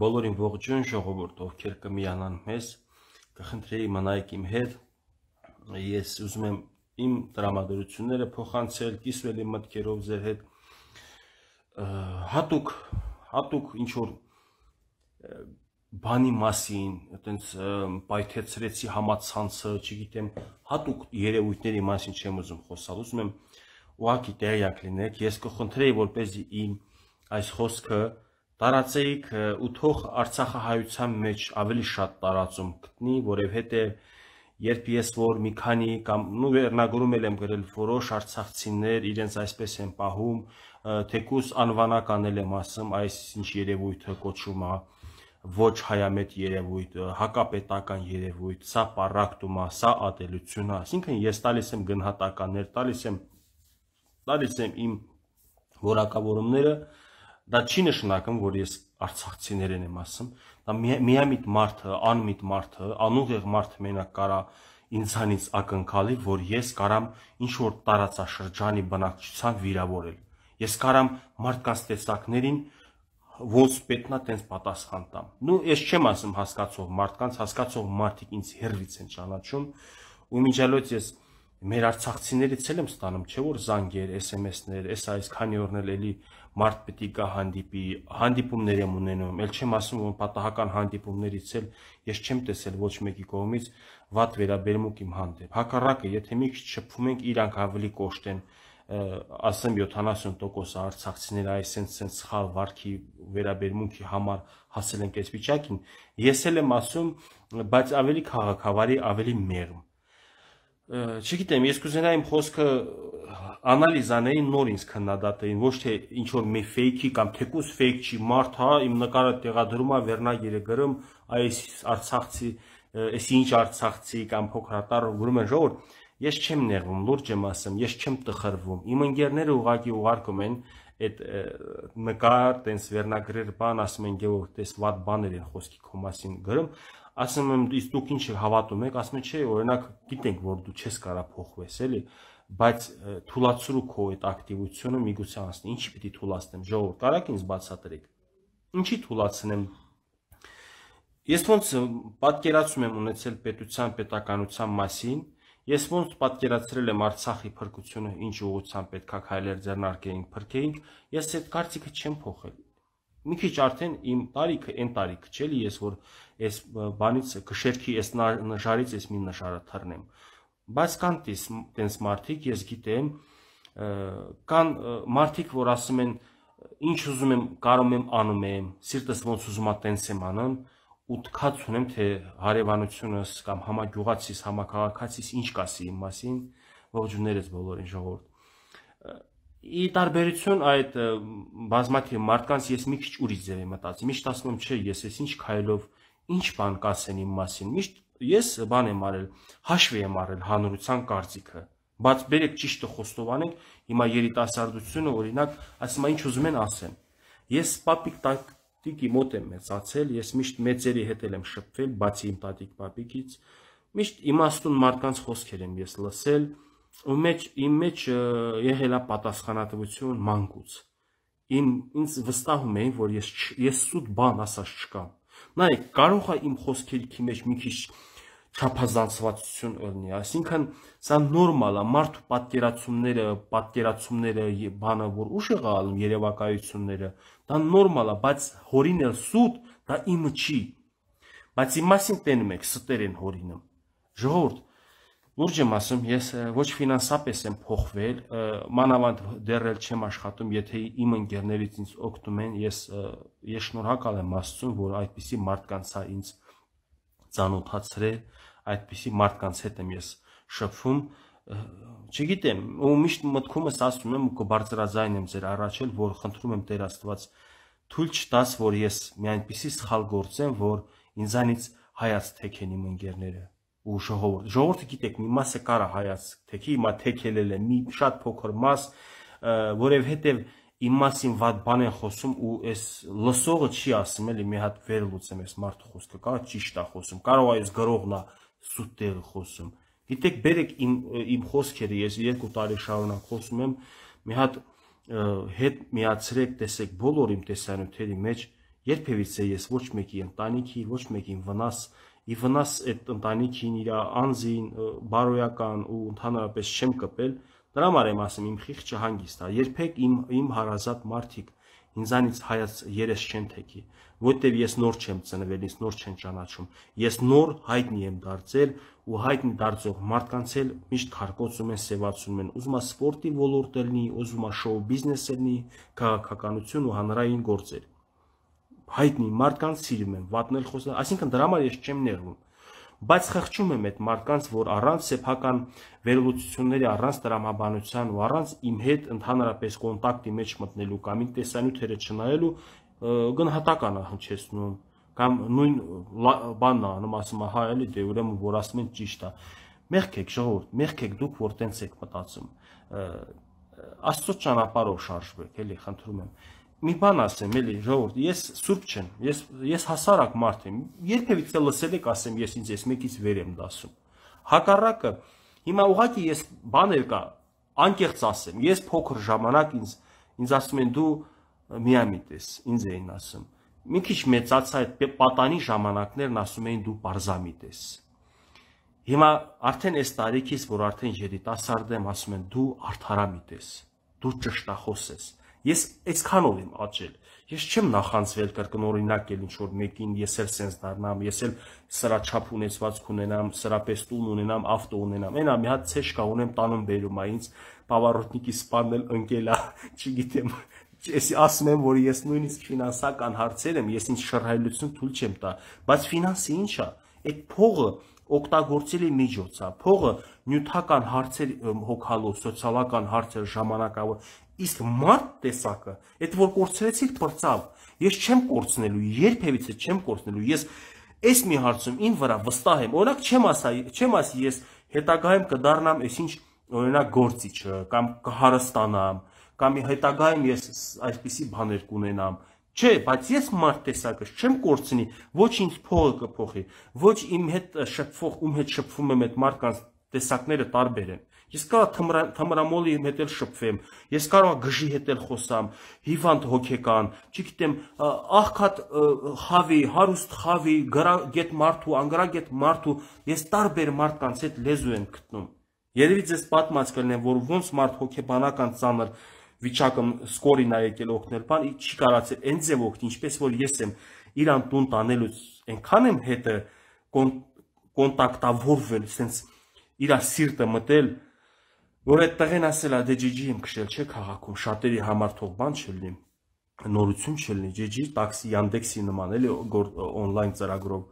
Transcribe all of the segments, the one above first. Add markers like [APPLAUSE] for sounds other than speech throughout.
բոլորին ողջույն ժողովուրդ, ովքեր կմիանան մեզ, կխնդրեի մնայք իմ հետ։ Ես ուզում եմ իմ տրամադրությունները փոխանցել, կիսվել իմ մտքերով ձեր հետ։ Հատուկ, հատուկ ինչ որ բանի մասին, այտենց պայթեցրեցի համացանցը, չգիտեմ, հատուկ երևույթների մասին չեմ ուզում խոսալ, ուզում եմ ուղակի տեղյակ լինեք, ես կխնդրեի, որպես իմ այս խոսքը տարածեիք ու թող Արցախահայության մեջ ավելի շատ տարածում գտնի, որևէտե երբ ես որ մի քանի կամ նու վերնագրում եմ գրել որոշ արցախցիներ իրենց այսպես են պահում, թեկուս անվանականել եմ ասում, այս ինչ երևույթը կոչում է ոչ հայամետ երևույթ, հակապետական երևույթ, սա պարակտում է, սա ատելություն է, ասինքն ես տալիս եմ գնահատականներ, տալիս եմ տալիս եմ իմ որակավորումները, որ Դա չի նշանակում, որ ես արցախցիներեն եմ ասում։ Դա միամիտ մարդը, անմիտ մարդը, անուղեղ մարդը մենակ կարա ինձանից ակնկալի, որ ես կարամ ինչ որ տարածաշրջանի բնակչության վիրավորել։ Ես կարամ մարդկանց տեսակներին ոնց պետքնա տենց պատասխան տամ։ Նու ես չեմ ասում հասկացող մարդկանց, հասկացող մարդիկ ինձ հերրից են ճանաչում, ու միջալոց ես մեր արցախցիներից էլ եմ ստանում, չէ՞ որ զանգեր, SMS-ներ, էս այս քանի օրն էլ էլի մարդ պիտի կա հանդիպի, հանդիպումներ եմ ունենում, ել չեմ ասում, որ պատահական հանդիպումներից էլ ես չեմ տեսել ոչ մեկի կողմից վատ վերաբերմունք իմ հանդեպ։ Հակառակը, եթե մի քիչ շփվում ենք, իրանք ավելի կոշտ են, ասեմ 70% արցախցիները այսենց սենց սխալ վարքի վերաբերմունքի համար հասել են այս վիճակին, ես էլ եմ ասում, բայց ավելի քաղաքավարի, ավելի մեղմ չգիտեմ, ես կուզենայի իմ խոսքը անալիզան էին նոր ինձ քննադատային, ոչ թե ինչ որ մի ֆեյքի կամ թեկուս ֆեյք չի, մարդ հա իմ նկարը տեղադրում է Վերնա Երեգրում, այս Արցախցի, այս ինչ Արցախցի կամ փոքր հատար գրում են ժողովուրդ, ես չեմ նեղվում, լուրջ եմ ասում, ես չեմ տխրվում։ Իմ ընկերները ուղակի ուղարկում են այդ նկար, տենց վերնագրեր բան ասում են Գևոր, տես վատ բաներ են խոսքի քո մասին գրում, ասում եմ, իսկ դուք ինչ հավատում եք, ասում են, չէ, օրինակ գիտենք, որ դու չես կարա փոխվես, էլի բայց թուլացրու քո այդ ակտիվությունը միգուցե անցնի։ Ինչի պիտի թուլացնեմ, ժողովուրդ, կարաք ինձ բացատրեք։ Ինչի թուլացնեմ։ Ես ոնց պատկերացում եմ ունեցել պետության պետականության մասին, ես ոնց պատկերացրել եմ Արցախի փրկությունը, ինչ ուղղությամբ պետքա քայլեր ձեռնարկեին, փրկեին, ես այդ կարծիքը չեմ փոխել։ Մի քիչ արդեն իմ տարիքը, այն տարիքը չէ՞լի ես որ այս բանից կշերքի այս նշարից ես մի նշարը թռնեմ։ նշար Բայց կան տես մարդիկ, ես գիտեմ, կան մարդիկ, որ ասում են ինչ ուզում եմ, կարող եմ անում եմ, սիրտս ոնց ուզում է տենց եմ անում, ու թքած ունեմ թե հարևանությունս կամ համագյուղացիս, համակարգացիս ինչ կասի իմ մասին, ողջուններս բոլորին ժողովուրդ։ Ի տարբերություն այդ բազմաթիվ մարդկանց ես մի քիչ ուրիշ ձև եմ մտածի։ Միշտ ասում եմ, չէ, ես ես ինչ քայլով, ինչ բան կասեն իմ մասին։ Միշտ ես բան եմ արել, հաշվի եմ արել հանրության կարծիքը։ Բայց բերեք ճիշտը խոստովանենք, հիմա երիտասարդությունը օրինակ, ասում եմ ինչ ուզում են ասեն։ Ես պապիկ տատիկի մոտ եմ մեծացել, ես միշտ մեծերի հետ եմ շփվել, բացի իմ տատիկ պապիկից, միշտ իմաստուն մարդկանց խոսքեր եմ ես լսել, ու մեջ իմ մեջ եղել է պատասխանատվություն մանկուց։ Իմ ինձ վստահում էին, որ ես ես սուտ բան ասած չկամ Նայեք, կարող է իմ խոսքերքի մեջ մի քիչ չափազանցվածություն ըլնի, այսինքն սա նորմալ է, մարդու պատկերացումները, պատկերացումները բանը, որ ուշ է գալում երևակայությունները, դա նորմալ է, բայց հորինել սուտ դա իմը չի։ Բայց իմ մասին տենում եք ստերեն հորինը։ Ժողովուրդ, Լուրջ եմ ասում, ես ոչ ֆինանսապես եմ փոխվել, մանավանդ դեռ էլ չեմ աշխատում, եթե իմ ընկերներից ինձ օգնում են, ես ես շնորհակալ եմ Աստծուն, որ այդպիսի մարդկանց հա ինձ ծանոթացրել, այդպիսի մարդկանց հետ եմ ես շփվում։ Չգիտեմ, ու միշտ մտքումս ասում եմ ու կբարձրաձայն եմ ձեր առաջել, որ խնդրում եմ Տեր Աստված թույլ չտաս, որ ես մի այնպիսի սխալ գործեմ, որ ինձանից հայաց թեքեն իմ ընկերները ու ժողովուրդ։ Ժողովուրդը գիտեք, մի մասը կարա հայացք, թե քի հիմա թեքելել է մի շատ փոքր մաս, որովհետև իմ մասին ված բան են խոսում ու այս լսողը չի ասում էլի մի հատ վեր լուծեմ այս մարդու խոսքը, կարա ճիշտ է խոսում, կարող է այս գրողն է սուտ տեղը խոսում։ Գիտեք, բերեք իմ իմ խոսքերը, ես երկու տարի շարունակ խոսում եմ, մի հատ հետ միացրեք, տեսեք բոլոր իմ տեսանյութերի մեջ երբևիցե ես ոչ մեկի ընտանիքի, ոչ մեկին վնաս ի վնաս այդ ընտանիքին, իր անձին, բարոյական ու ընդհանրապես չեմ կպել, դրա համար եմ ասում իմ խիղճը հանգիստ է։ Երբեք իմ իմ հարազատ մարդիկ ինձանից հայաց երես չեն թեքի, որտեվ ես նոր չեմ ծնվել, ինձ նոր չեն ճանաչում։ Ես նոր հայտնի եմ դարձել ու հայտնի դարձող մարդկանց էլ միշտ քարկոցում են, սևացում են։ Ուզում է սպորտի ոլորտը լինի, ուզում է շոու բիզնեսը լինի, քաղաքականություն ու հանրային գործեր հայտնի մարդկանց սիրում եմ, վատնել խոսել, այսինքն դրա համար ես չեմ ներվում բայց խղճում եմ այդ մարդկանց, որ առանց սեփական վերլուծությունների, առանց դրամաբանության ու առանց իմ հետ ընդհանրապես կոնտակտի մեջ մտնելու կամ իմ տեսանյութերը չնայելու գնահատական է հնչեցնում կամ նույն բանն անում ասում հա էլի դե ուրեմն որ ասում են ճիշտ է մեղք եք ժողովուրդ մեղք եք դուք որ տենց եք մտածում աստծո ճանապարհով շարժվեք էլի խնդրում եմ մի բան ասեմ, էլի, ժողովուրդ, ես սուրբ չեմ, ես ես հասարակ մարդ եմ։ Երբևիցե լսել եք ասեմ, ես ինձ ես մեկից վեր եմ դասում։ Հակառակը, հիմա ուղղակի ես բաներ կա, անկեղծ ասեմ, ես փոքր ժամանակ ինձ ինձ ասում են դու միամիտ ես, ինձ էին ասում։ Մի քիչ մեծացա այդ պատանի ժամանակներն ասում էին դու բարզամիտ ես։ Հիմա արդեն այս տարիքից, որ արդեն երիտասարդ եմ, ասում են դու արդարամիտ ես, դու ճշտախոս ես։ Ես այսքանով եմ աճել։ Ես չեմ նախանձվել կրկնօրինակել ինչ որ մեկին, ես էլ սենց դառնամ, ես էլ սրա չափ ունեցվածք ունենամ, սրա պես տուն ունենամ, ավտո ունենամ։ Այնա մի հատ ցեշկա ունեմ տանում բերում ա ինձ, պավարոտնիկի սպանել ընկելա, [LAUGHS] չգիտեմ, ես ասում եմ, որ ես նույնիսկ ֆինանսական հարցեր եմ, ես ինչ շռայլություն թույլ չեմ տա, բայց ֆինանսը ի՞նչ է։ Այդ փողը օգտագործելի միջոց է։ Փողը նյութական հարցեր հոգալու, սոցիալական հարցեր ժամանակավոր Իսկ մարդ տեսակը, այդ որ կորցրեցիր բրծավ, ես չեմ կորցնելու, երբևիցե չեմ կորցնելու։ Ես այս մի հարցում ին վրա վստահ եմ։ Օրինակ չեմ ասա, չեմ ասի ես հետագայում կդառնամ այսինչ օրինակ գործիչը կամ կհարստանամ կամ հետագայում ես այսպիսի բաներ կունենամ։ Չէ, բայց ես մարդ տեսակը չեմ կորցնի, ոչ ինձ փողը կփոխի, ոչ իմ հետ շփվող, ում հետ շփվում եմ այդ մարդկանց տեսակները տարբեր են։ Ես կարող թմրամոլի իմ հետ էլ շփվեմ, ես կարող գժի հետ էլ խոսամ, հիվանդ հոգեկան, չի գիտեմ, աղքատ խավի, հարուստ խավի, գրագետ մարդու, անգրագետ մարդու, ես տարբեր մարդկանց հետ լեզու եմ գտնում։ Երևի ձեզ պատմած կլինեմ, որ ոնց մարդ հոգեբանական ծանր վիճակը սկորին ա եկել օգնել, բան չի կարացել այն ձև օգնի, ինչպես որ ես եմ իրան տուն տանելուց այնքան եմ հետը կոնտակտավորվել, սենց իրա սիրտը մտել, որ այդ տղեն ասել է դե ջիջի եմ քշել չէ քաղաքում շատերի համար թող բան չլինի նորություն չլինի ջիջի տաքսի Yandex-ի նման էլի օնլայն ծրագրով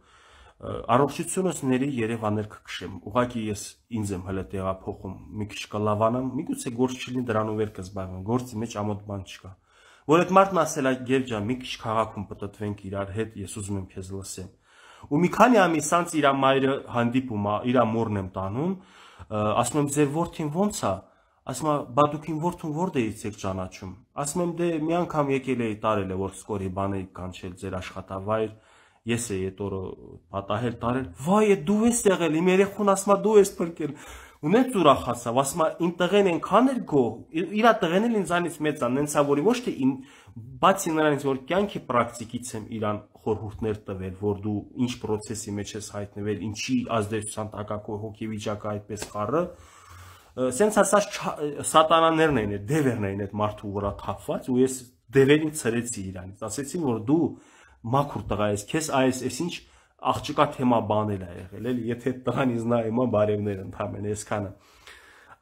առողջությունս ների Երևաններ կքշեմ ուղղակի ես ինձ եմ հələ տեղափոխում մի քիչ կլավանամ միգուցե գործ չլինի դրանով վեր կզբաղվեմ գործի մեջ ամոթ բան չկա որ այդ մարդն ասել է գեր ջան մի քիչ քաղաքում պատտվենք իրար հետ ես ուզում եմ քեզ լսեմ ու մի քանի ամիս անց իր մայրը հանդիպում է իր մորն եմ տանում ասում եմ ձեր որդին ո՞նց է ասում է բա դուք իմ որդուն ո՞րդից դե եք ճանաչում ասում եմ դե մի անգամ եկել էի տարել է որ սկորի բան էի կանչել ձեր աշխատավայր ես էի այդ օրը պատահել տարել վայ է դու ես եղել իմ երեխուն ասում է դու ես փրկել ունեց ուրախացավ ասում է իմ տղեն ենքան էր գող իր տղեն էլ ինձանից մեծ է նենցա որի ոչ թե իմ բացի նրանից որ կյանքի պրակտիկից եմ իրան խորհուրդներ տվել, որ դու ինչ process-ի մեջ ես հայտնվել, ինչի ազդեցության տակակո հոգի վիճակը այդպես խառը, սենց ասած սատանաներն են այդ դևերն են այդ մարդու վրա թափված ու ես դևերին ծրեցի իրանից ասեցի որ դու մաքուր տղա ես քեզ այս այսինչ աղջկա թեմա բանել է եղել էլի եթե տղան ինձ նայ իման բարևներ ընդհանրեն այսքանը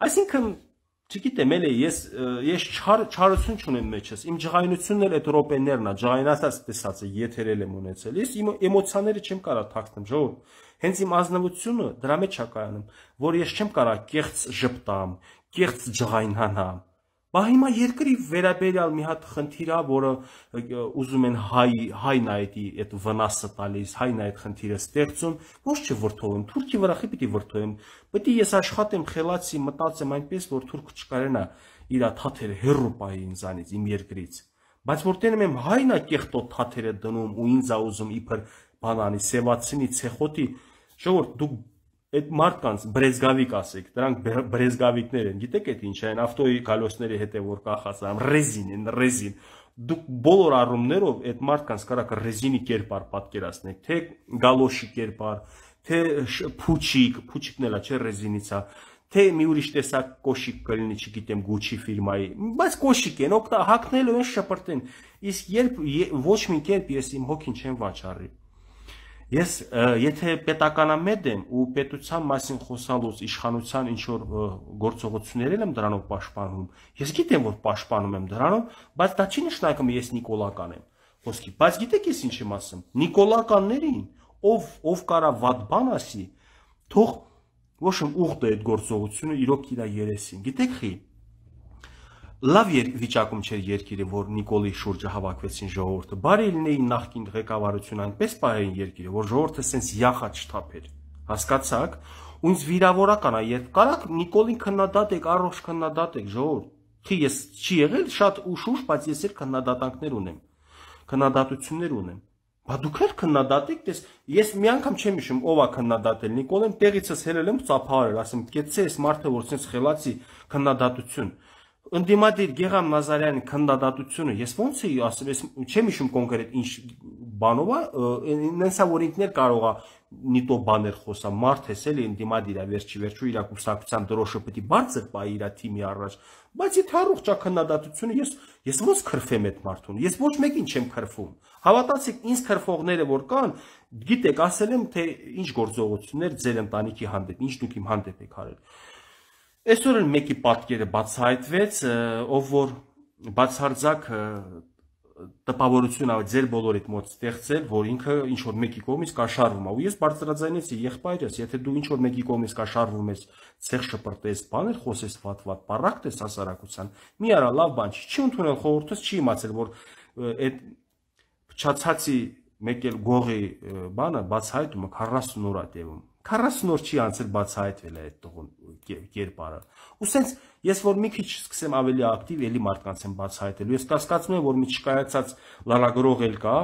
այսինքն չգիտեմ էլի ես ես չար չարություն չունեմ մեջս իմ ջղայնությունն էլ այդ ռոպեներն է ջղայնացած տեսածը եթերել եմ ունեցել ես իմ էմոցիաները չեմ կարող թաքցնեմ ժողով հենց իմ ազնվությունը դրա մեջ է կայանում որ ես չեմ կարող կեղծ ժպտամ կեղծ ջղայնանամ Բա հիմա երկրի վերաբերյալ մի հատ խնդիր է, որը ուզում են հայ հայն այդ այդ վնասը տալիս, հայն այդ խնդիրը ստեղծում, ոչ չէ վրթովեն, Թուրքի վրա խի պիտի վրթովեն։ Պետք է ես աշխատեմ, խելացի մտածեմ այնպես, որ Թուրքը չկարենա իր թաթերը հերո պայի ինձանից, իմ երկրից։ Բայց որտենում եմ հայնա կեղտոտ թաթերը դնում ու ինձ ա ուզում իբր բանանի, սևացնի, ցեխոտի, Ժողովուրդ, դուք այդ մարդկանց բրեզգավիկ ասեք, դրանք բրեզգավիկներ են։ Գիտեք այդ ինչ են, ավտոյի գալոցների հետ է որ կախած ամ ռեզին են, ռեզին։ Դուք բոլոր առումներով այդ մարդկանց կարաք ռեզինի կերպար պատկերացնեք, թե գալոշի կերպար, թե փուչիկ, փուչիկն էլա չէ ռեզինից է, թե մի ուրիշ տեսակ կոշիկ կլինի, չգիտեմ, Gucci ֆիրմայի, բայց կոշիկ են, օգտա հակնելու են շփրտեն։ Իսկ երբ ոչ մի կերպ ես իմ հոգին չեմ վաճառի Ես եթե պետականամետ եմ ու պետության մասին խոսալուց իշխանության ինչ որ գործողություններ եմ դրանով պաշտպանում, ես գիտեմ որ պաշտպանում եմ դրանով, բայց դա չի նշանակում ես նիկոլական եմ։ Խոսքի, բայց գիտեք ես ինչ եմ ասում։ Նիկոլականներին, ով ով կարա վատ բան ասի, թող ոչ ուղտ է այդ գործողությունը իրոք իր երեսին։ Գիտեք խի, լավ վիճակում չէր երկիրը, որ Նիկոլի շուրջը հավաքվեցին ժողովուրդը։ Բարի լինեի նախկին ղեկավարություն այնպես բարեն երկիրը, որ ժողովուրդը սենց յախա չթափեր։ Հասկացաք, ոնց վիրավորական է, երբ կարաք Նիկոլին քննադատեք, առողջ քննադատեք ժողովուրդ։ Թե ես չի եղել շատ ուշուշ, բայց ես էլ քննադատանքներ ունեմ։ Քննադատություններ ունեմ։ Բա դուք էլ քննադատեք, տես ես մի անգամ չեմ հիշում ով է քննադատել Նիկոլեն, տեղիցս հելել եմ ծափարել, ասեմ, կեցցե այս մարդը որ ցենց խելացի քննադատություն ընդդիմադիր Գեգամ Մազարյանի քննադատությունը ես ոնց էի ասել, ես չեմ հիշում կոնկրետ ինչ բանով է, նենսա հա որ ինքներ կարող է նիտո բաներ խոսա, մարդ էս էլի ընդդիմադիր է վերջի վերջու իր կուսակցության դրոշը պետք է բարձր պայի իր թիմի առաջ, բայց եթե առողջ է քննադատությունը, ես ես ոնց քրֆեմ այդ մարդուն։ Ես ոչ մեկին չեմ քրֆում։ Հավատացեք, ինձ քրֆողները որ կան, գիտեք, ասել եմ թե ինչ գործողություններ ձեր ընտանիքի հանդեպ, ինչ դուք իմ հանդեպ եք արել։ Այսօր էլ մեկի պատկերը բացահայտվեց, ով որ բացարձակ տպավորություն ավ ձեր բոլորիդ մոտ ստեղծել, որ ինքը ինչ որ մեկի կողմից կաշառվում է։ Ու ես բարձրաձայնեցի, եղբայրս, եթե դու ինչ որ մեկի կողմից կաշառվում ես, ցեղ շփրտես, բաներ խոսես վատ-վատ, պարակտ ես հասարակության, մի արա լավ բան չի, չի ընդունել խորհուրդս, չի իմացել, որ այդ փչացածի մեկ էլ գողի բանը բացահայտումը 40 օր է տևում 40 օր չի անցել բացահայտվել է այդ տողոն կերպարը։ Ու սենց ես որ մի քիչ սկսեմ ավելի ակտիվ ելի մարդկանց եմ բացահայտելու, ես կասկածում եմ որ մի չկայացած լարագրող էլ կա,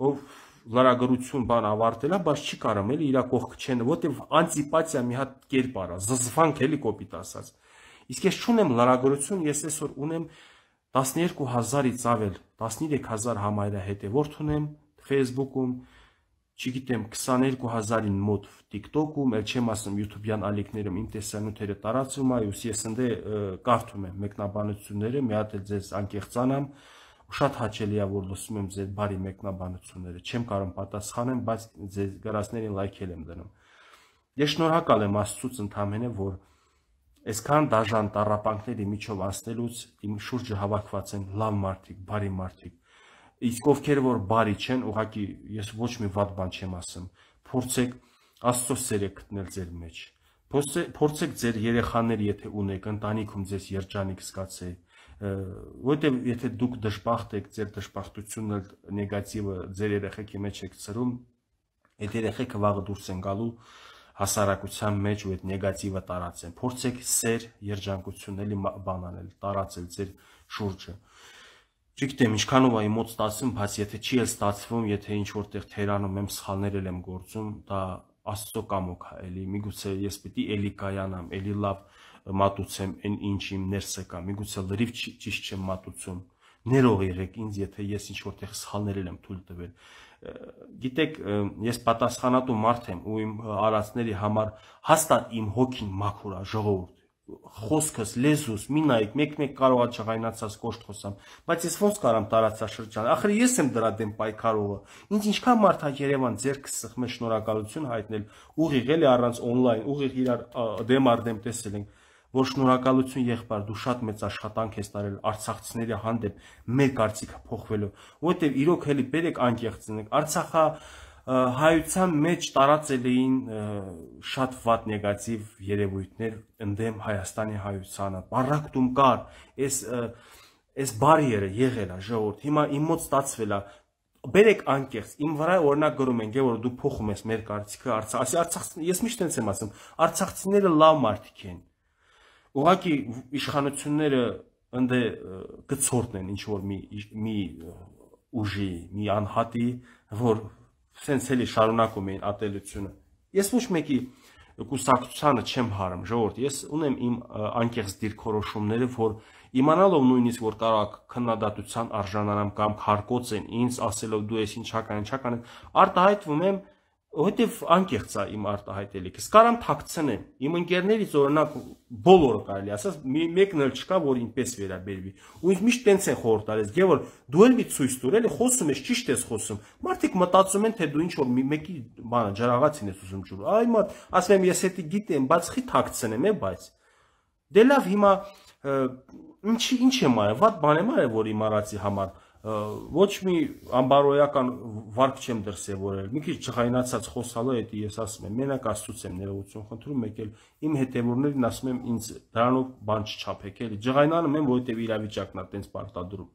ով լարագրություն բան ավարտելա, բայց չի կարամ էլի իր կողք չեն, որտեվ անտիպացիա մի հատ կերպար է, զզվանք էլի կոպիտ ասած։ Իսկ ես չունեմ լարագրություն, ես այսօր ունեմ 12000-ից ավել, 13000 համայրա հետևորդ ունեմ Facebook-ում, չգիտեմ 22000-ին մոտ TikTok-ում, ել չեմ ասում YouTube-յան ալիքներում իմ տեսանյութերը տարածվում է, յուս ես ընդ կարդում եմ մեկնաբանությունները, մի հատ էլ ձեզ անկեղծանամ, շատ հաճելի է որ լսում եմ ձեր բարի մեկնաբանությունները, չեմ կարող պատասխանեմ, բայց ձեր գրածներին լայքել եմ դնում։ Ես շնորհակալ եմ Աստծուց ընդամենը, որ այսքան դաժան տարապանքների միջով անցնելուց իմ շուրջը հավաքված են լավ մարդիկ, բարի մարդիկ, իսկ ովքեր որ բարի չեն, ուղղակի ես ոչ մի վատ բան չեմ ասում։ Փորձեք Աստծո սերը գտնել ձեր մեջ։ Փորձեք ձեր երեխաներ, եթե ունեք, ընտանիքում ձեզ երջանիկ զգացե, որտեղ եթե դուք դժբախտ եք, ձեր դժբախտությունը նեգատիվը ձեր երեխեքի մեջ եք ծրում, այդ երեխեքը վաղը դուրս են գալու հասարակության մեջ ու այդ նեգատիվը տարածեն։ Փորձեք սեր, երջանկություն էլի բանանել, տարածել ձեր շուրջը չգիտեմ ինչքանով այ մոտ ստացվում, բայց եթե չի էլ ստացվում, եթե ինչ որտեղ թերանում եմ, սխալներել եմ գործում, դա աստծո կամոք է, էլի միգուցե ես պիտի էլի կայանամ, էլի լավ մատուցեմ այն ինչ իմ ներս է կա, միգուցե լրիվ ճիշտ չեմ մատուցում։ Ներող եղեք ինձ, եթե ես ինչ որտեղ սխալներել եմ թույլ տվել։ Գիտեք, ես պատասխանատու մարդ եմ ու իմ արածների համար հաստատ իմ հոգին մաքուր է, ժողովուրդ խոսքս լեզուս մի նայեք մեկ-մեկ կարողա չղայնացած կոշտ խոսամ բայց ես ոնց կարամ տարածաշրջան ախր ես եմ դրա դեմ պայքարողը ինձ ինչքան մարդ հա Երևան ձերքս սխմե շնորհակալություն հայտնել ուղիղ էլի առանց օնլայն ուղիղ իրար դեմ առ դեմ տեսել ենք որ շնորհակալություն եղբայր դու շատ մեծ աշխատանք ես տարել արցախցիների հանդեպ մեր կարծիքը փոխվելու որտեվ իրոք հելի բերեք անկեղծնենք արցախա հայության մեջ տարածել էին շատ վատ նեգատիվ երևույթներ ընդդեմ Հայաստանի հայությանը։ Բարակտում կար այս այս բարիերը եղել է ժողովուրդ։ Հիմա իմ մոտ ստացվել է բերեք անկեղծ իմ վրա օրինակ գրում են գե որ դու փոխում ես մեր կարծիքը արցախ արցախ ես միշտ այնպես եմ ասում արցախցիները լավ մարդիկ են ուղղակի իշխանությունները ընդ գծորդն են ինչ որ մի մի ուժի մի անհատի որ սենց էլի շարունակում էին ատելությունը։ Ես ոչ մեկի կուսակցությանը չեմ հարում, ժողովուրդ, ես ունեմ իմ անկեղծ դիրքորոշումները, որ իմանալով նույնիսկ որ կարող քննադատության արժանանամ կամ քարկոց են ինձ ասելով դու ես ինչա կան, ինչա կան, արտահայտվում եմ Որովհետև անկեղծ է իմ արտահայտելիքս։ Կարամ թաքցնեմ։ Իմ ընկերներից օրինակ բոլորը կարելի ասած մեկն էլ չկա, որ ինպես վերաբերվի։ Ու ինձ միշտ տենց է խորհրդարես, Գևոր, դու էլ մի ցույց տուր, էլի խոսում ես, ճիշտ ես խոսում։ Մարդիկ մտածում են, թե դու ինչ որ մի մեկի բանը ջրաղացին ես ուզում ջուր։ Այ մատ, ասում եմ, ես էդի գիտեմ, բայց խի թաքցնեմ, է, բայց։ Դե լավ, հիմա ինչի ինչ եմ արել, ված բան եմ արել, որ իմ արածի համար ոչ մի ամբարոյական վարք չեմ դրսևորել։ Մի քիչ չխայնացած խոսալը է ես ասում եմ, մենակ Աստծուց եմ ներողություն խնդրում, մեկ էլ իմ հետևորներին ասում եմ ինձ դրանով բան չչափեք էլի։ Ջղայնանում եմ, որովհետև իրավիճակն է տենց պարտադրում։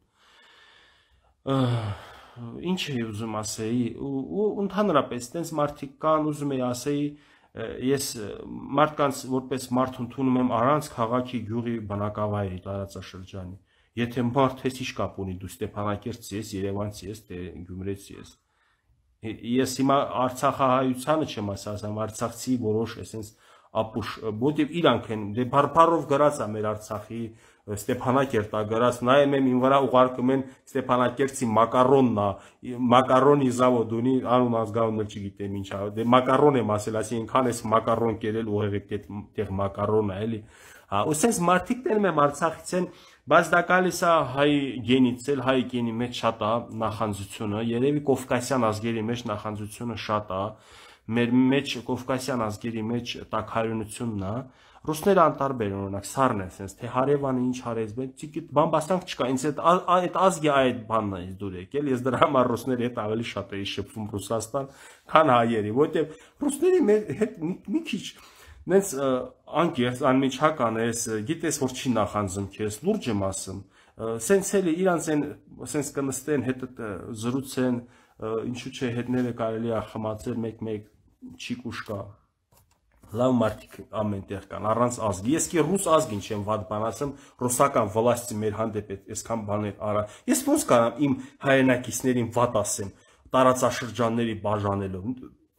Ինչ էի ուզում ասեի, ու ընդհանրապես տենց մարդիկ կան, ուզում էի ասեի, ես մարդկանց որպես մարդ ընդունում եմ առանց քաղաքի, գյուղի, բնակավայրի, տարածաշրջանի Եթե մարդ ես ի՞նչ կապ ունի դու Ստեփանակերտից ես, Երևանից ես, թե Գյումրիից ես։ Ես հիմա Արցախահայությանը չեմ ասում, Արցախցի որոշ էսենց ապուշ, որտեվ իրանք են դե բարբարով գրած է մեր Արցախի Ստեփանակերտա գրած, նայեմ իմ վրա ուղարկում են Ստեփանակերտի մակարոնն է, մակարոնի զավոդ ունի, անուն ազգանունն էլ չգիտեմ ինչա, դե մակարոն եմ ասել, ասի ինքան էս մակարոն կերել ուղեղի դեղ մակարոնն է, էլի։ Հա, ու sense մարդիկ դեռ մեմ Արցախից են, են Բայց դա գալիս է հայ գենից, էլ հայ գենի մեջ շատ է նախանձությունը, երևի կովկասյան ազգերի մեջ նախանձությունը շատ է։ Մեր մեջ կովկասյան ազգերի մեջ տակարությունն է։ Ռուսները անտարբեր են, օրինակ սառն է, ասես, թե հարևանը ինչ արեց, բայց ցիկիտ բամբաստանք չկա, ինձ այդ այդ ազգի այդ բանն է դուր եկել։ Ես դրա համար ռուսների հետ ավելի շատ էի շփվում Ռուսաստան, քան հայերի, որտեղ ռուսների հետ մի քիչ մի, մի, մի, մի, մի, մի, մի, մի, մի, մի Նենց անկեղծ անմիջական ես, գիտես որ չի նախանձում քեզ, լուրջ եմ ասում։ Սենց էլի իրանց են սենց կնստեն, հետը զրուցեն, ինչու՞ չէ հետները կարելի է խմացել մեկ-մեկ չիկուշ կա։ Լավ մարդիկ ամենտեղ կան, առանց ազգի։ Ես կի ռուս ազգին չեմ ված բանացում, ռուսական վլաստի մեր հանդեպ այսքան բաներ արա։ Ես ոնց կարամ իմ հայրենակիցներին ված ասեմ տարածաշրջանների բաժանելով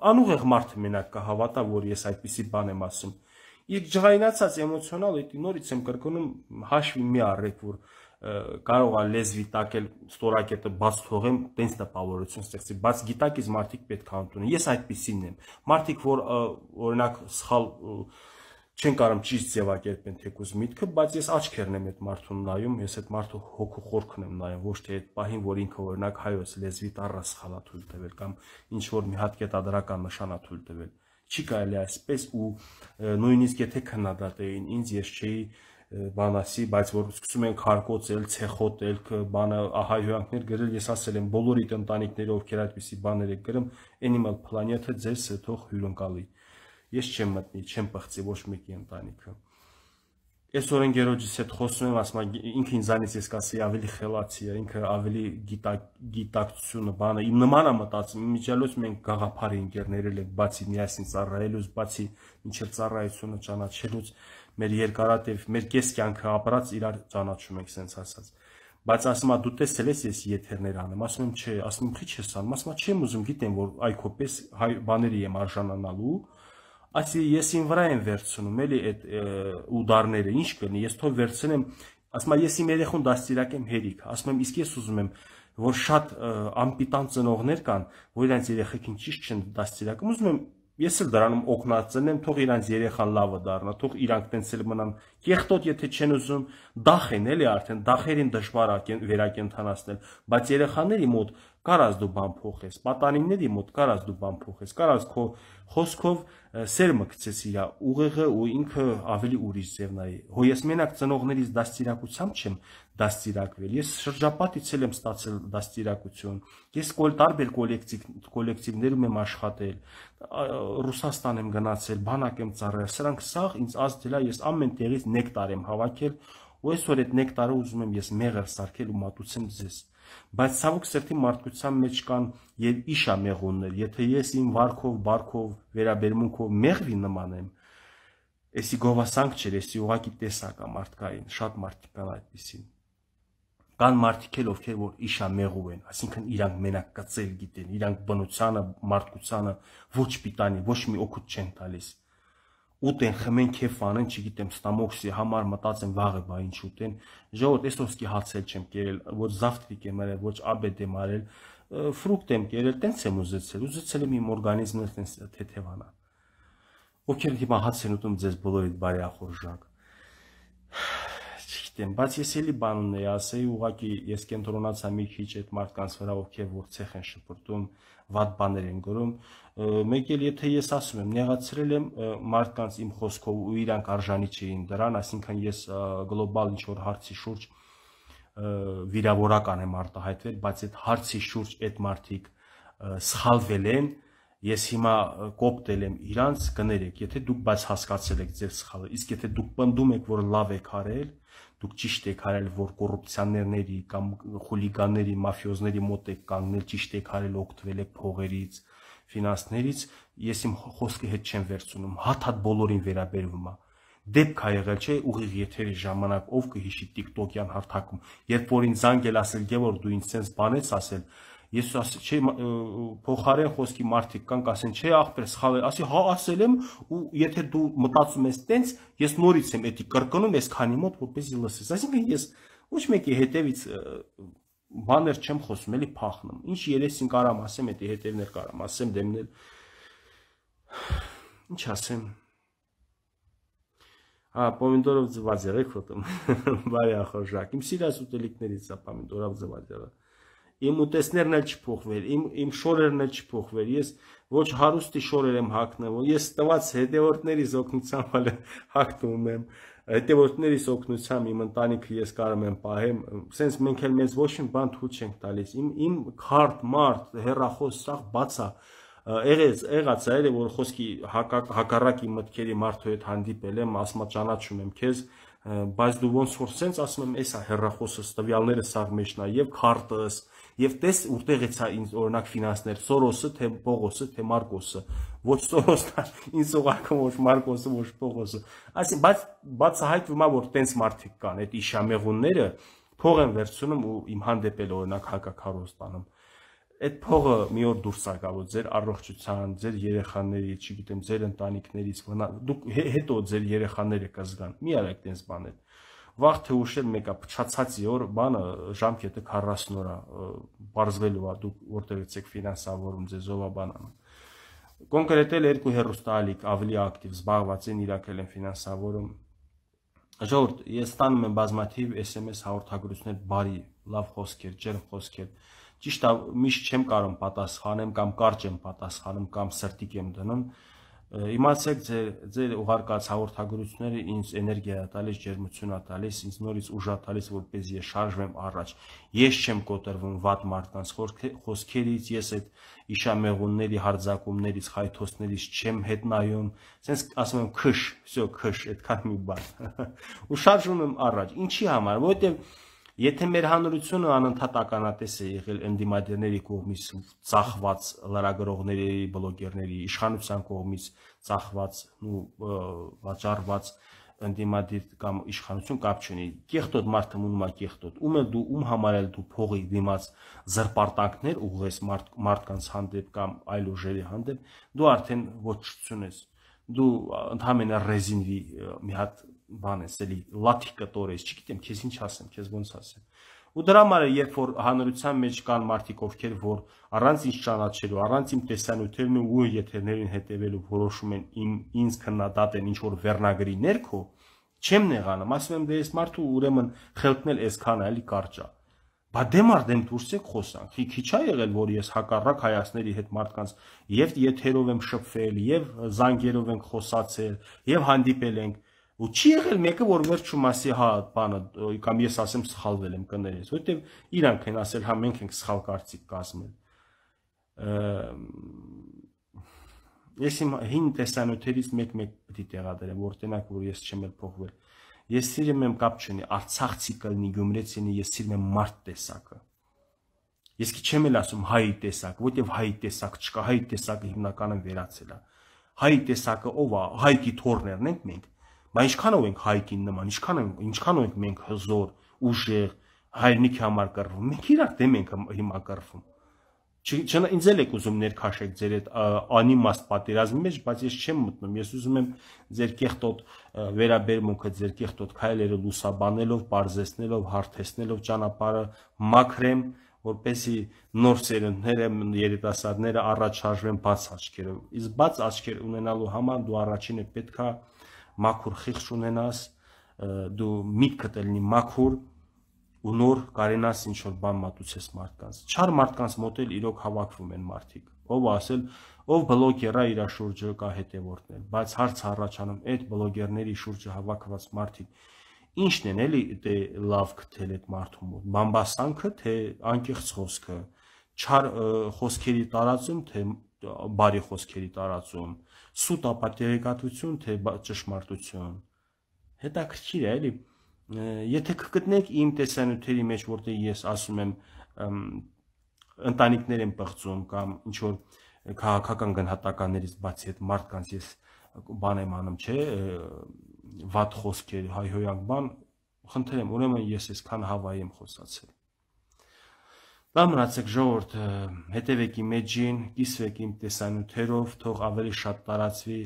անուղեղ մարդը մենակ կհավատա, որ ես այդպիսի բան եմ ասում։ Իսկ ջղայնացած էմոցիոնալ էտի նորից եմ կրկնում հաշվի մի առեք, որ կարող է լեզվի տակել ստորակետը բաց թողեմ, տենց տպավորություն ստեղծի, բայց գիտակից մարդիկ պետք է ընդունեն։ Ես այդպիսին եմ։ Մարդիկ, որ օրինակ սխալ և, չեն կարող ճիշտ ձևակերպեն թեկուզ միտքը, բայց ես աչքերն եմ այդ մարդուն նայում, ես այդ մարդու հոգու խորքն եմ նայում, ոչ թե այդ պահին, որ ինքը օրինակ հայոց լեզվի տառը սխալա թույլ տվել կամ ինչ որ մի հատ կետադրական նշանա թույլ տվել։ Չի կարելի այսպես ու նույնիսկ եթե քննադատեին ինձ ես չէի բանասի, բայց որ սկսում են քարկոցել, ցեխոտել, բանը ահա հյուրանքներ գրել, ես ասել եմ բոլորիդ ընտանիքները, ովքեր այդպիսի բաներ եք գրում, Animal Planet-ը ձեզ թող հյուրընկալի։ Ա ես չեմ մտնի, չեմ բացի ոչ մեկի ընտանիքը։ Այսօր ընկերոջից հետ խոսում եմ, ասում եմ ինքը ինձանից ես կասի ավելի խելացի է, ինքը ավելի գիտակցությունը բանը իմ նման է մտածում։ Միջալոց մենք գաղափարի ընկերներել ենք, բացի միասին ծառայելուց, բացի ինչեր ծառայությունը ճանաչելուց, մեր երկարատև, մեր կես կյանքը ապրած իրար ճանաչում ենք, սենց ասած բայց ասում եմ դու տեսել ես ես եթերներ անեմ ասում եմ չէ ասում եմ քիչ ես անում ասում եմ չեմ ուզում գիտեմ որ այ քոպես բաների եմ արժանանալու այսինքն ես ին վրա եմ վերցնում էլի այդ ուդարները ինչ կնի ես թող վերցնեմ ասում եմ ես իմ երեխուն դաստիարակեմ հերիք ասում եմ իսկ ես ուզում եմ որ շատ ամպիտան ծնողներ կան որ իրենց երեխեքին ճիշտ չեն դաստիարակում ուզում եմ ես էլ դրանում օգնածնեմ, թող իրանց երեխան լավը դառնա, թող իրանք տենց էլ մնան։ Եղտոտ եթե չեն ուզում, դախ են էլի արդեն, դախերին դժվար է վերակենդանացնել, բայց երեխաների մոտ կարաս դու բան փոխես, պատանիների մոտ կարաս դու բան փոխես, կարաս քո խոսքով սերմը գցես իր ուղեղը ու ինքը ավելի ուրիշ ձև նայի։ Հո ես մենակ ծնողներից դաստիարակությամբ չեմ դաստիարակվել, ես շրջապատից էլ եմ ստացել դաստիարակություն։ Ես կոլ տարբեր կոլեկտիվ կոլեկտիվներում եմ աշխատել, Ռուսաստան եմ գնացել, բանակ եմ ծառայել։ Սրանք սաղ ինձ ազդելա, ես ամեն տեղից նեկտար եմ հավաքել ու այսօր այդ նեկտարը ուզում եմ ես մեղր սարքել ու մատուցեմ ձեզ բայց ցավոք սրտի մարդկության մեջ կան եւ իշա մեղուններ եթե ես իմ վարքով բարքով վերաբերմունքով մեղվի նմանեմ էսի գովասանք չէր էսի ուղակի տեսակա մարդկային շատ մարդիկ կան այդպեսին կան մարդիկ էլ ովքեր որ իշա մեղու են այսինքն իրանք մենակ կծել գիտեն իրանք բնությանը մարդկությանը ոչ պիտանի ոչ մի օգուտ չեն տալիս ուտեն, խմեն, քեֆ անեն, չգիտեմ, ստամոքսի համար մտածեն վաղը բա ինչ ուտեն։ Ժողովուրդ, էստոսկի հացել չեմ կերել, ոչ զավտրիկ եմ արել, ոչ աբեդ եմ արել, ֆրուկտ եմ կերել, տենց եմ ուզեցել, ուզեցել եմ իմ օրգանիզմը տենց թեթևանա։ Ովքեր հիմա հաց են ուտում ձեզ բոլորիդ բարի ախորժակ։ Չգիտեմ, բայց ես էլի բան ունեի ասեի, ուղղակի ես կենտրոնացա մի քիչ այդ մարդկանց վրա, ովքեր որ ցեխ են շփորտում, վատ բաներ են գրում, մեկ էլ եթե ես ասում եմ, նեղացրել եմ մարդկանց իմ խոսքով ու իրանք արժանի չէին դրան, այսինքն ես գլոբալ ինչ որ հարցի շուրջ վիրավորական եմ արտահայտվել, բայց այդ հարցի շուրջ այդ մարդիկ սխալվել են, ես հիմա կոպտել եմ իրանց կներեք, եթե դուք բայց հասկացել եք ձեր սխալը, իսկ եթե դուք պնդում եք, որ լավ եք արել, դուք ճիշտ եք արել, որ կոռուպցիաներների կամ խուլիգանների, մաֆիոզների մոտ եք կանգնել, ճիշտ եք արել, օգտվել եք փողերից, ֆինանսներից ես իմ խոսքի հետ չեմ վերցնում, հաթաթ բոլորին վերաբերվում է։ Դեպք ա եղել չէ ուղիղ եթերի ժամանակ ով կհիշի TikTok-յան հարթակում, երբ որ ինձ զանգել ասել Գևոր դու ինձ sense բանեց ասել, ես ասի չէ փոխարեն խոսքի մարդիկ կան կասեն չէ ախպեր սխալ է ասի հա ասել եմ ու եթե դու մտածում ես տենց ես նորից եմ էդի կրկնում ես քանի մոտ որպեսզի լսես այսինքն ես ոչ մեկի հետևից բաներ չեմ խոսում, էլի փախնում։ Ինչ երեսին կարամ ասեմ, դա հետևներ կարամ ասեմ, դեմնել։ Ինչ ասեմ։ Ա, պոմիդորով ծված եղեք ֆոտոմ։ [LAUGHS] Բարի ախորժակ։ Իմ սիրած ուտելիքներից է պոմիդորով ծված եղը իմ ուտեսներն էլ չփոխվել, իմ իմ շորերն էլ չփոխվել։ Ես ոչ հարուստի շորեր եմ հակնվում, ես տված հետևորդներից օգնությամբ էլ հակտում եմ։ Հետևորդներից օգնությամբ իմ ընտանիքը ես կարող եմ պահեմ։ Սենց մենք էլ մեզ ոչ մի բան թույլ չենք տալիս։ Իմ իմ քարտ մարդ հերախոս սաղ բաց է եղեց եղած այլ որ խոսքի հակառակի մտքերի մարդու հետ հանդիպել եմ ասում ճանաչում եմ քեզ բայց դու ոնց որ սենց ասում եմ էսա հերրախոսս տվյալները սաղ մեջնա եւ քարտս եւ տես որտեղ է ցա ինձ օրինակ ֆինանսներ Սորոսը թե Պողոսը թե Մարկոսը ոչ Սորոսն է ինձ սողակում ոչ Մարկոսը ոչ Պողոսը ասի բայց բացահայտվում է որ տենց մարդիկ կան այդ իշամեղունները փող են վերցնում ու իմ հանդեպ էլ օրինակ հակակարոզ տանում այդ փողը մի օր դուրս է գալու ձեր առողջության, ձեր երեխաների, չգիտեմ, ձեր ընտանիքներից, դուք հետո ձեր երեխաները կզգան։ Մի արեք տես բաներ վաղ թե ուշ էլ մեկա փչացած օր բանը ժամկետը 40 օր է բարձվելու է դուք որտեղից եք ֆինանսավորում ձեզ ով է բանան կոնկրետ էլ երկու հերոստալիկ ավելի ակտիվ զբաղված են իրակել են ֆինանսավորում ժողովուրդ ես ստանում եմ բազմաթիվ SMS հաղորդագրություններ բարի լավ խոսքեր ջերմ խոսքեր ճիշտ է միշտ չեմ կարող պատասխանեմ կամ կարճ եմ պատասխանում կամ սրտիկ եմ դնում Իմացեք ձեր ձեր ուղարկած հաղորդագրությունները ինձ էներգիա է տալիս, ջերմություն է տալիս, ինձ նորից ուժ է տալիս, որպես ես շարժվեմ առաջ։ Ես չեմ կոտրվում վատ մարդկանց խոսքերից, ես այդ իշամեղունների հարձակումներից, հայթոսներից չեմ հետ նայում, ասենց ասում եմ քշ, всё, քշ, այդքան մի բան։ [LAUGHS] Ու շարժվում եմ առաջ։ Ինչի համար, որովհետև Եթե մեր հանրությունը անընդհատ ականատես է եղել ընդդիմադիրների կողմից ծախված լրագրողների, բլոգերների, իշխանության կողմից ծախված ու վաճառված ընդդիմադիր կամ իշխանություն կապ չունի։ Կեղտոտ մարդը մնում է կեղտոտ։ Ում էլ դու ում համարել դու փողի դիմաց զրպարտանքներ ուղղես մարդ մարդկանց հանդեպ կամ այլ ուժերի հանդեպ, դու արդեն ոչություն ես։ Դու ընդհանրապես ռեզինվի մի հատ բան ես, էլի լաթի կտոր ես, չգիտեմ, քեզ ինչ ասեմ, քեզ ոնց ասեմ։ Ու դրա համար երբ որ հանրության մեջ կան մարդիկ, ովքեր որ առանց ինչ ճանաչելու, առանց իմ տեսանյութերն ու եթերներին հետևելու որոշում են իմ ինձ քննադատեն ինչ որ վերնագրի ներքո, չեմ նեղանում, ասում եմ դե ես մարդու ուրեմն խելքնել այսքան էլի կարճա։ Բա դեմ առ դեմ դուրս եք խոսանք։ Քիչ է եղել, որ ես հակառակ հայացների հետ մարդկանց եւ եթերով եմ շփվել, եւ զանգերով ենք խոսացել, եւ հանդիպել ենք Ու չի եղել մեկը, որ վերջում ասի, հա, բանը, կամ ես ասեմ սխալվել եմ, կներես, որտեվ իրանք են ասել, հա, մենք ենք սխալ կարծիք կազմել։ Ես իմ հին տեսանյութերից մեկ-մեկ պիտի տեղադրեմ, որտենակ որ ես չեմ էլ փոխվել։ Ես սիրում եմ կապ չունի, Արցախցի կլինի, Գյումրեցինի, ես սիրում եմ մարդ տեսակը։ Ես քի չեմ էլ ասում հայի տեսակ, որտեվ հայի տեսակ չկա, հայի տեսակը հիմնականը վերացել է։ Հայի տեսակը ով է, հայկի թորներն ենք մենք Բայց ինչքանով ենք հայկին նման, ինչքան ենք, ինչքանով ենք մենք հզոր, ուժեղ, հայրենիքի համար կռվում։ Մենք իրար դեմ ենք հիմա կռվում։ Չնա ինձ էլ եք ուզում ներքաշեք ձեր այդ անիմաստ պատերազմի մեջ, բայց ես չեմ մտնում։ Ես ուզում եմ ձեր կեղտոտ վերաբերմունքը, ձեր կեղտոտ քայլերը լուսաբանելով, բարձեսնելով, հարթեսնելով ճանապարհը մաքրեմ, որպեսի նոր ծերունները երիտասարդները առաջ շարժվեն բաց աչքերով։ Իսկ բաց աչքեր ունենալու համար դու առաջինը պետքա մաքուր խիղճ ունենաս, դու միտքդ լինի մաքուր ու նոր կարենաս ինչ որ բան մատուցես մարդկանց։ Չար մարդկանց մոտ էլ իրոք հավաքվում են մարդիկ։ Ով ասել, ով բլոգերա իր շուրջը կա հետևորդներ, բայց հարց առաջանում այդ բլոգերների շուրջը հավաքված մարդիկ ինչն են էլի դե լավ գտել այդ մարդու մոտ բամբասանքը թե անկեղծ խոսքը չար խոսքերի տարածում թե բարի խոսքերի տարածում սուտ ապատերեկատություն, թե ճշմարտություն։ Հետաքրքիր է, էլի։ Եթե կգտնեք իմ տեսանյութերի մեջ, որտեղ ես ասում եմ ընտանիքներ եմ բղծում կամ ինչ որ քաղաքական գնահատականներից բացի այդ մարդկանց ես բան եմ անում, չէ, վատ խոսքեր, հայհոյանք բան, խնդրեմ, ուրեմն ես այսքան հավայ եմ խոսացել Բամրացեք ժողովուրդ, հետևեք իմ մեջին, կիսվեք իմ տեսանյութերով, թող ավելի շատ տարածվի,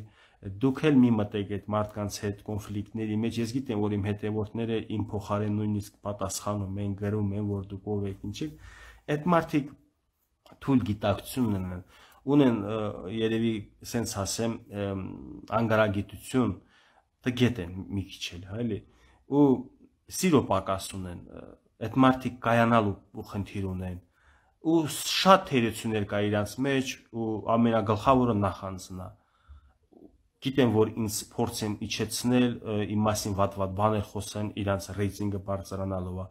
դուք էլ մի մտեք այդ մարդկանց հետ կոնֆլիկտների մեջ, ես գիտեմ, որ իմ հետևորդները իմ փոխարեն նույնիսկ պատասխանում են, գրում են, որ դուք ով եք, ինչ եք, այդ մարդիկ թույլ գիտակցություն ունեն, ունեն երևի սենց ասեմ անգարագիտություն, տգետ են մի քիչ էլ, հա, էլի, ու սիրո պակաս ունեն, այդ մարդիկ կայանալու խնդիր ունեն ու շատ թերություններ կա իրանց մեջ ու ամենագլխավորը նախանձնա գիտեմ որ ինձ փորձեմ իջեցնել իմ մասին վատ-վատ բաներ խոսեն իրանց ռեյտինգը բարձրանալով է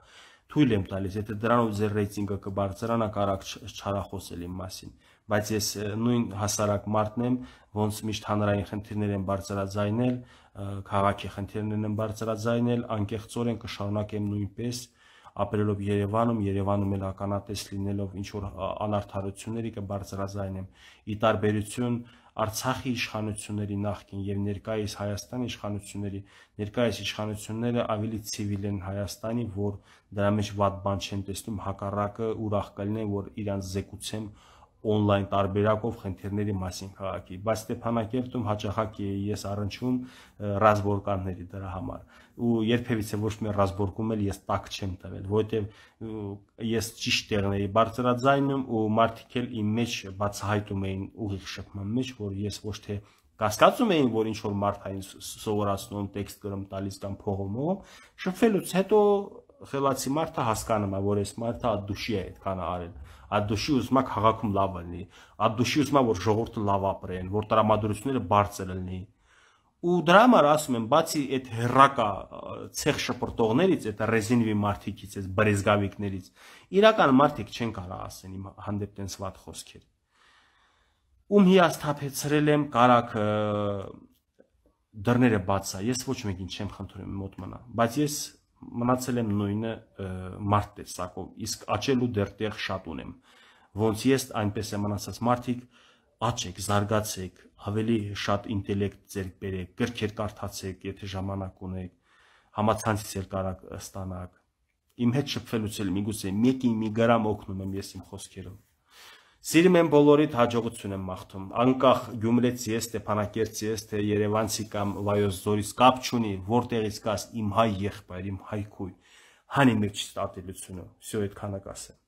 թույլ եմ տալիս եթե դրանով ձեր ռեյտինգը կբարձրանա կարող չարախոսել իմ մասին բայց ես նույն հասարակ մարդն եմ ոնց միշտ հանրային խնդիրներ եմ բարձրաձայնել քաղաքի խնդիրներն եմ բարձրաձայնել անկեղծորեն կշարունակեմ նույնպես ապրելով Երևանում, Երևանում էլ ականատես լինելով ինչ որ անարթարությունների կբարձրաձայնեմ։ Ի տարբերություն Արցախի իշխանությունների նախկին եւ ներկայիս Հայաստանի իշխանությունների ներկայիս իշխանությունները ավելի ցիվիլ են Հայաստանի, որ դրա մեջ ված բան չեն տեսնում, հակառակը ուրախ կլինեն, որ իրանց զեկուցեմ on-line տարբերակով խնդիրների մասին քաղաքի, բայց Ստեփանակերտում հաճախակի ես առնչվում ռազմորկանների դրա համար ու երբևիցե ոչ մի ռազմորկում էլ ես տակ չեմ տվել, որովհետև ես ճիշտ տեղն էի բարձրաձայնում ու մարդիկ էլ իմ մեջ բացահայտում էին ուղիղ շփման մեջ, որ ես ոչ թե կասկածում էին, որ ինչ որ մարդ այն սովորացնում, տեքստ գրում տալիս կամ փողոմով, շփվելուց հետո խելացի մարդը հասկանում է, որ այս մարդը ադուշի է այդքան արել։ Ադուշի ուզում է քաղաքում լավ լինի, ադուշի ուզում է, որ ժողովուրդը լավ ապրեն, որ տրամադրությունները բարձր լինի ու դրա համար ասում եմ բացի այդ հերակա ցեղ շպրտողներից, այդ ռեզինվի մարտիկից, այդ բրեզգավիկներից, իրական մարտիկ չեն կարող ասեն իմ հանդեպ տենց վատ խոսքեր։ Ում հիասթափեցրել եմ կարակը դռները բաց է, ես ոչ մեկին չեմ խնդրում մոտ մնա, բայց ես մնացել եմ նույնը մարտ տեսակով, իսկ աճելու դեռտեղ շատ ունեմ։ Ոնց ես այնպես եմ մնացած մարտիկ, աճեք, զարգացեք, ավելի շատ ինտելեկտ ձեր բերեք, գրքեր կարդացեք, եթե ժամանակ ունեք, համացանցից էլ կարող ստանաք։ Իմ հետ շփվելուց էլ միգուցե 1-ի մի գրամ օգնում եմ ես իմ խոսքերով։ Սիրում եմ բոլորիդ հաջողություն եմ մաղթում։ Անկախ Գյումրեցի ես, Ստեփանակերտի ես, թե Երևանցի կամ Վայոց Զորից կապ չունի, որտեղից կաս իմ հայ եղբայր, իմ հայ քույր, հանի մեջ ստատելությունը։ Всё այդքանը կասեմ։